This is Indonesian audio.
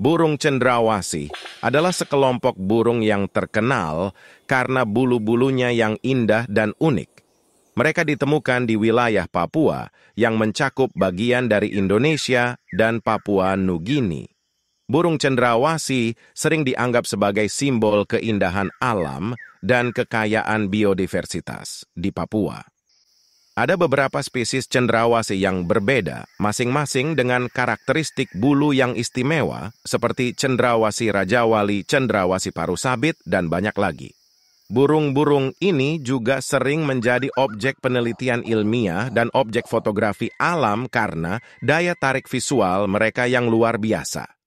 Burung cendrawasih adalah sekelompok burung yang terkenal karena bulu-bulunya yang indah dan unik. Mereka ditemukan di wilayah Papua yang mencakup bagian dari Indonesia dan Papua Nugini. Burung Cendrawasi sering dianggap sebagai simbol keindahan alam dan kekayaan biodiversitas di Papua. Ada beberapa spesies cendrawasih yang berbeda, masing-masing dengan karakteristik bulu yang istimewa, seperti cendrawasih rajawali, cendrawasih paru sabit, dan banyak lagi. Burung-burung ini juga sering menjadi objek penelitian ilmiah dan objek fotografi alam karena daya tarik visual mereka yang luar biasa.